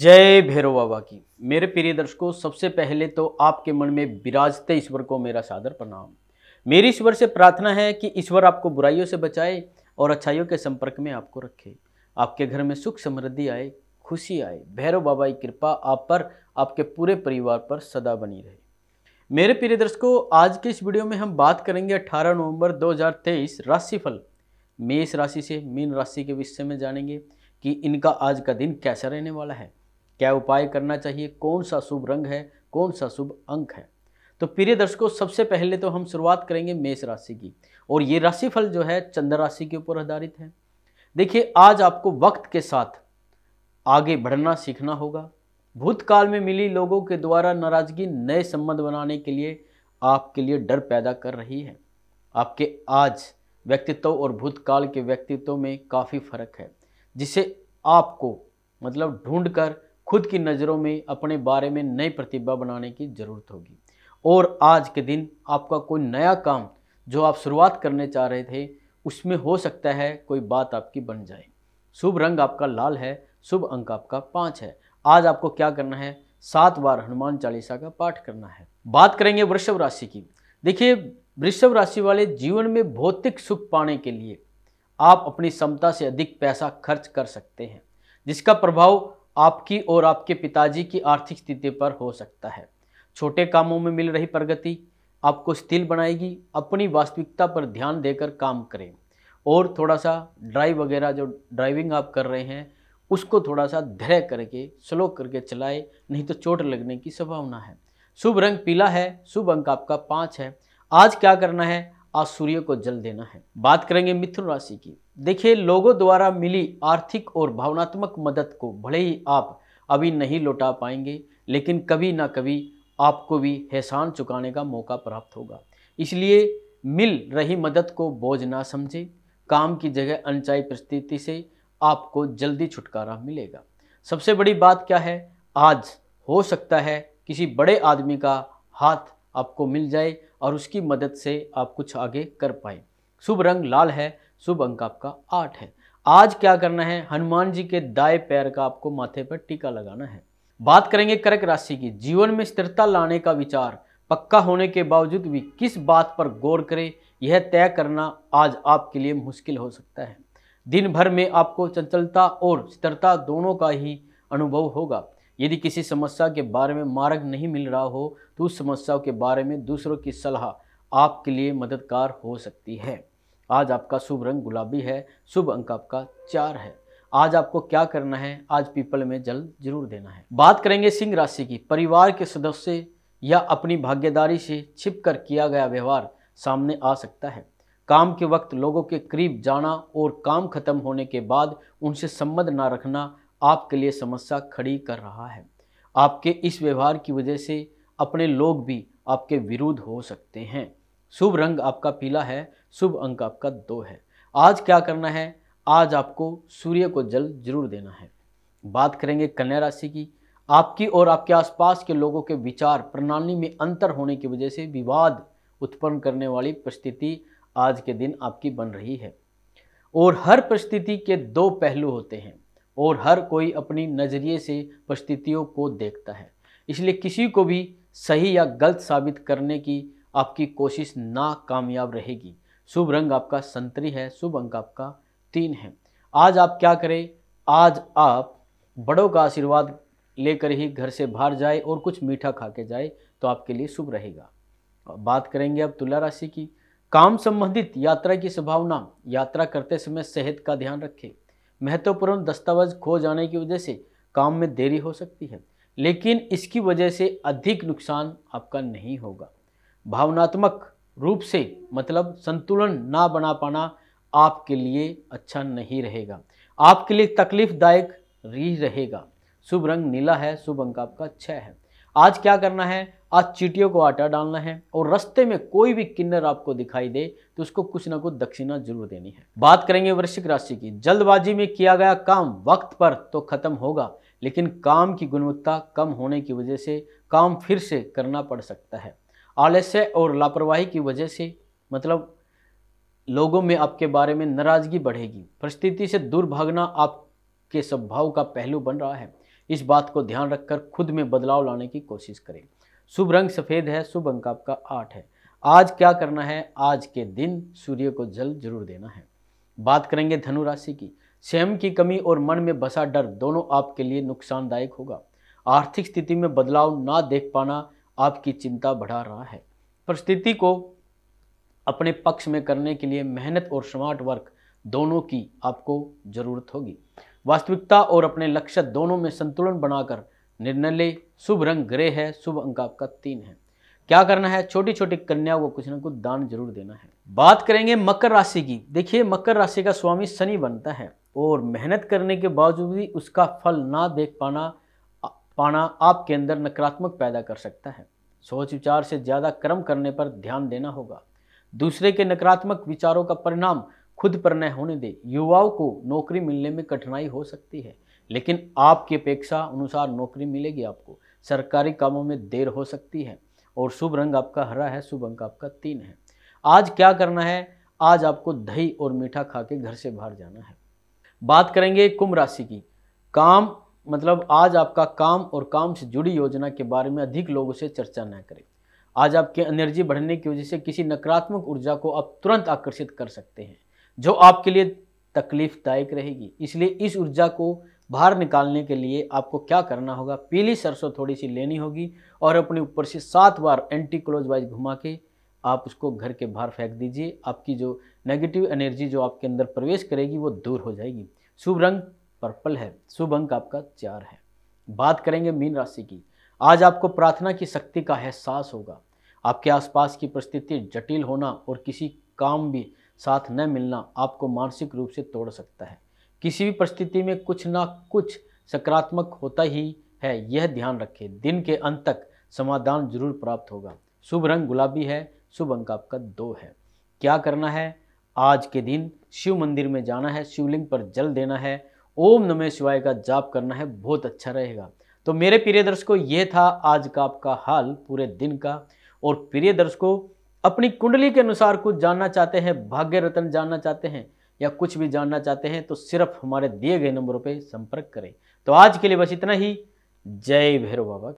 जय भैरव बाबा की मेरे प्रिय दर्शकों सबसे पहले तो आपके मन में विराजते ईश्वर को मेरा सादर प्रणाम मेरी ईश्वर से प्रार्थना है कि ईश्वर आपको बुराइयों से बचाए और अच्छाइयों के संपर्क में आपको रखे आपके घर में सुख समृद्धि आए खुशी आए भैरव बाबा की कृपा आप पर आपके पूरे परिवार पर सदा बनी रहे मेरे प्रिय दर्शकों आज के इस वीडियो में हम बात करेंगे अठारह नवम्बर 2023 राशिफल मेष राशि से मीन राशि के विषय में जानेंगे कि इनका आज का दिन कैसा रहने वाला है क्या उपाय करना चाहिए कौन सा शुभ रंग है कौन सा शुभ अंक है तो प्रिय दर्शकों सबसे पहले तो हम शुरुआत करेंगे मेष राशि की और ये राशिफल जो है चंद्र राशि के ऊपर आधारित है देखिए आज आपको वक्त के साथ आगे बढ़ना सीखना होगा भूतकाल में मिली लोगों के द्वारा नाराजगी नए संबंध बनाने के लिए आपके लिए डर पैदा कर रही है आपके आज व्यक्तित्व और भूतकाल के व्यक्तित्व में काफ़ी फर्क है जिसे आपको मतलब ढूंढ कर खुद की नज़रों में अपने बारे में नई प्रतिभा बनाने की ज़रूरत होगी और आज के दिन आपका कोई नया काम जो आप शुरुआत करने चाह रहे थे उसमें हो सकता है कोई बात आपकी बन जाए शुभ रंग आपका लाल है शुभ अंक आपका पाँच है आज आपको क्या करना है सात बार हनुमान चालीसा का पाठ करना है बात करेंगे वृषभ राशि की देखिए वृषभ राशि वाले जीवन में भौतिक सुख पाने के लिए आप अपनी क्षमता से अधिक पैसा खर्च कर सकते हैं जिसका प्रभाव आपकी और आपके पिताजी की आर्थिक स्थिति पर हो सकता है छोटे कामों में मिल रही प्रगति आपको स्थिर बनाएगी अपनी वास्तविकता पर ध्यान देकर काम करें और थोड़ा सा ड्राइव वगैरह जो ड्राइविंग आप कर रहे हैं उसको थोड़ा सा धैर्य करके स्लो करके चलाए नहीं तो चोट लगने की संभावना है शुभ रंग पीला है शुभ अंक आपका पाँच है आज क्या करना है आज सूर्य को जल देना है बात करेंगे मिथुन राशि की देखिए लोगों द्वारा मिली आर्थिक और भावनात्मक मदद को भले ही आप अभी नहीं लौटा पाएंगे लेकिन कभी ना कभी आपको भी एहसान चुकाने का मौका प्राप्त होगा इसलिए मिल रही मदद को बोझ ना समझें काम की जगह अनचाई परिस्थिति से आपको जल्दी छुटकारा मिलेगा सबसे बड़ी बात क्या है आज हो सकता है किसी बड़े आदमी का हाथ आपको मिल जाए और उसकी मदद से आप कुछ आगे कर पाए शुभ रंग लाल है शुभ अंक आपका आठ है आज क्या करना है हनुमान जी के दाएं पैर का आपको माथे पर टीका लगाना है बात करेंगे कर्क राशि की जीवन में स्थिरता लाने का विचार पक्का होने के बावजूद भी किस बात पर गौर करें यह तय करना आज आपके लिए मुश्किल हो सकता है दिन भर में आपको चंचलता और स्थिरता दोनों का ही अनुभव होगा यदि किसी समस्या के बारे में मार्ग नहीं मिल रहा हो तो उस समस्या के बारे में दूसरों की सलाह आपके लिए मददगार हो सकती है आज आपका शुभ रंग गुलाबी है शुभ अंक आपका चार है आज आपको क्या करना है आज पीपल में जल जरूर देना है बात करेंगे सिंह राशि की परिवार के सदस्य या अपनी भाग्यदारी से छिप कर किया गया व्यवहार सामने आ सकता है काम के वक्त लोगों के करीब जाना और काम खत्म होने के बाद उनसे संबंध ना रखना आपके लिए समस्या खड़ी कर रहा है आपके इस व्यवहार की वजह से अपने लोग भी आपके विरुद्ध हो सकते हैं शुभ रंग आपका पीला है शुभ अंक आपका दो है आज क्या करना है आज आपको सूर्य को जल जरूर देना है बात करेंगे कन्या राशि की आपकी और आपके आसपास के लोगों के विचार प्रणाली में अंतर होने की वजह से विवाद उत्पन्न करने वाली परिस्थिति आज के दिन आपकी बन रही है और हर परिस्थिति के दो पहलू होते हैं और हर कोई अपनी नज़रिए से परिस्थितियों को देखता है इसलिए किसी को भी सही या गलत साबित करने की आपकी कोशिश नाकामयाब रहेगी शुभ रंग आपका संतरी है शुभ अंक आपका तीन है आज आप क्या करें आज आप बड़ों का आशीर्वाद लेकर ही घर से बाहर जाए और कुछ मीठा खा के जाए तो आपके लिए शुभ रहेगा बात करेंगे अब तुला राशि की काम संबंधित यात्रा की संभावना यात्रा करते समय सेहत का ध्यान रखें महत्वपूर्ण दस्तावेज खो जाने की वजह से काम में देरी हो सकती है लेकिन इसकी वजह से अधिक नुकसान आपका नहीं होगा भावनात्मक रूप से मतलब संतुलन ना बना पाना आपके लिए अच्छा नहीं रहेगा आपके लिए तकलीफदायक ही रहेगा शुभ रंग नीला है शुभ अंक आपका छः है आज क्या करना है आज चीटियों को आटा डालना है और रास्ते में कोई भी किन्नर आपको दिखाई दे तो उसको कुछ ना कुछ दक्षिणा जरूर देनी है बात करेंगे वृश्चिक राशि की जल्दबाजी में किया गया काम वक्त पर तो खत्म होगा लेकिन काम की गुणवत्ता कम होने की वजह से काम फिर से करना पड़ सकता है आलस्य और लापरवाही की वजह से मतलब लोगों में आपके बारे में नाराज़गी बढ़ेगी परिस्थिति से दूर भागना आपके स्वभाव का पहलू बन रहा है इस बात को ध्यान रखकर खुद में बदलाव लाने की कोशिश करें शुभ रंग सफ़ेद है शुभ अंक आपका आठ है आज क्या करना है आज के दिन सूर्य को जल जरूर देना है बात करेंगे धनु राशि की स्वयं की कमी और मन में बसा डर दोनों आपके लिए नुकसानदायक होगा आर्थिक स्थिति में बदलाव ना देख पाना आपकी चिंता बढ़ा रहा है परिस्थिति को अपने पक्ष में करने के लिए मेहनत और स्मार्ट वर्क दोनों की आपको ज़रूरत होगी वास्तविकता और अपने लक्ष्य दोनों में संतुलन बनाकर निर्णय ले शुभ रंग ग्रे है शुभ अंक आपका तीन है क्या करना है छोटी छोटी कन्याओं को कुछ ना कुछ दान जरूर देना है बात करेंगे मकर राशि की देखिए मकर राशि का स्वामी शनि बनता है और मेहनत करने के बावजूद भी उसका फल ना देख पाना पाना आपके अंदर नकारात्मक पैदा कर सकता है सोच विचार से ज़्यादा कर्म करने पर ध्यान देना होगा दूसरे के नकारात्मक विचारों का परिणाम खुद पर न होने दे युवाओं को नौकरी मिलने में कठिनाई हो सकती है लेकिन आपकी अपेक्षा अनुसार नौकरी मिलेगी आपको सरकारी कामों में देर हो सकती है और शुभ रंग आपका हरा है शुभ अंक आपका तीन है आज क्या करना है आज आपको दही और मीठा खा के घर से बाहर जाना है बात करेंगे कुंभ राशि की काम मतलब आज आपका काम और काम से जुड़ी योजना के बारे में अधिक लोगों से चर्चा न करें आज आपके एनर्जी बढ़ने की वजह से किसी नकारात्मक ऊर्जा को आप तुरंत आकर्षित कर सकते हैं जो आपके लिए तकलीफदायक रहेगी इसलिए इस ऊर्जा को बाहर निकालने के लिए आपको क्या करना होगा पीली सरसों थोड़ी सी लेनी होगी और अपने ऊपर से सात बार एंटी क्लोज वाइज घुमा के आप उसको घर के बाहर फेंक दीजिए आपकी जो नेगेटिव एनर्जी जो आपके अंदर प्रवेश करेगी वो दूर हो जाएगी शुभ रंग पर्पल है शुभ अंक आपका चार है बात करेंगे मीन राशि की आज आपको प्रार्थना की शक्ति का एहसास होगा आपके आसपास की परिस्थिति जटिल होना और किसी काम भी साथ न मिलना आपको मानसिक रूप से तोड़ सकता है किसी भी परिस्थिति में कुछ ना कुछ सकारात्मक होता ही है यह ध्यान रखें दिन के अंत तक समाधान जरूर प्राप्त होगा शुभ रंग गुलाबी है शुभ अंक आपका दो है क्या करना है आज के दिन शिव मंदिर में जाना है शिवलिंग पर जल देना है ओम नमः शिवाय का जाप करना है बहुत अच्छा रहेगा तो मेरे प्रिय दर्शकों ये था आज का आपका हाल पूरे दिन का और प्रिय दर्शकों अपनी कुंडली के अनुसार कुछ जानना चाहते हैं भाग्य रत्न जानना चाहते हैं या कुछ भी जानना चाहते हैं तो सिर्फ हमारे दिए गए नंबरों पर संपर्क करें तो आज के लिए बस इतना ही जय भैरव बाबा